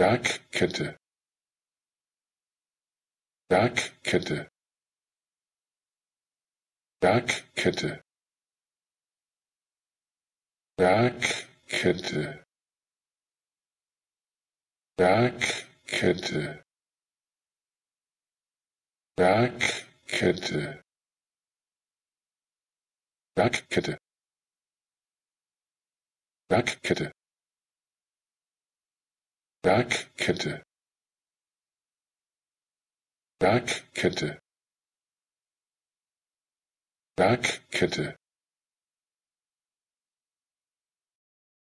bergkette bergkette bergkette bergkette bergkette bergkette bergkette bergkette bergkette bergkette bergkette